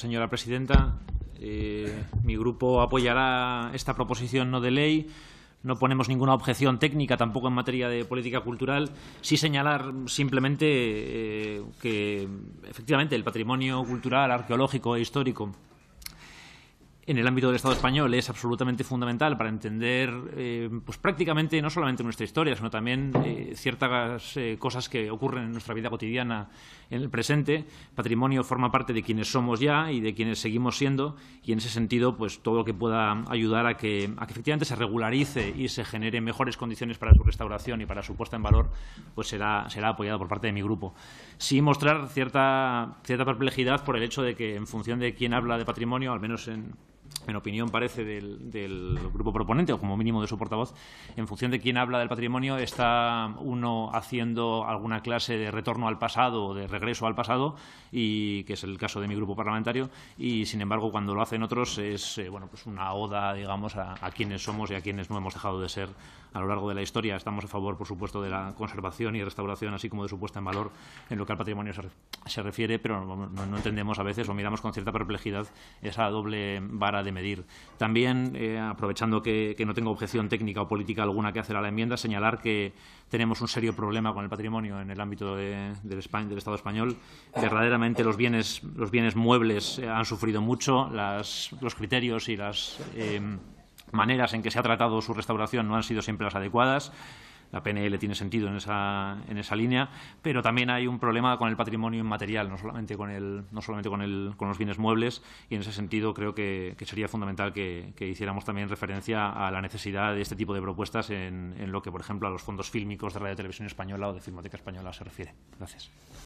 Señora presidenta, eh, mi grupo apoyará esta proposición no de ley. No ponemos ninguna objeción técnica tampoco en materia de política cultural. Sí señalar simplemente eh, que efectivamente el patrimonio cultural, arqueológico e histórico en el ámbito del Estado español es absolutamente fundamental para entender eh, pues prácticamente no solamente nuestra historia, sino también eh, ciertas eh, cosas que ocurren en nuestra vida cotidiana en el presente. Patrimonio forma parte de quienes somos ya y de quienes seguimos siendo y en ese sentido pues todo lo que pueda ayudar a que, efectivamente se regularice y se genere mejores condiciones para su restauración y para su puesta en valor pues será, será apoyado por parte de mi grupo. Sí mostrar cierta, cierta perplejidad por el hecho de que en función de quién habla de patrimonio, al menos en, en opinión parece del, grupo proponente o como mínimo de su portavoz, en función de quién habla del patrimonio, está uno haciendo alguna clase de retorno al pasado o de regreso al pasado, y que es el caso de mi grupo parlamentario, y sin embargo cuando lo hacen otros es eh, bueno, pues una oda digamos, a, quienes somos y a quienes no hemos dejado de ser a lo largo de la historia. Estamos a favor, por supuesto, de la conservación y restauración, así como de su puesta en valor en lo que al patrimonio se, refiere, pero no, entendemos a veces o miramos con cierta perplejidad esa doble vara de medir. También, eh, aprovechando que, no tengo objeción técnica o política alguna que hacer a la enmienda, señalar que tenemos un serio problema con el patrimonio en el ámbito del, Estado español. Verdaderamente los bienes, muebles eh, han sufrido mucho, los criterios y las eh, maneras en que se ha tratado su restauración no han sido siempre las adecuadas la PNL tiene sentido en esa, en esa línea, pero también hay un problema con el patrimonio inmaterial, no solamente con, el, no solamente con, el, con los bienes muebles, y en ese sentido creo que, sería fundamental que, hiciéramos también referencia a la necesidad de este tipo de propuestas en, en lo que, por ejemplo, a los fondos fílmicos de Radio Televisión Española o de Filmoteca Española se refiere. Gracias.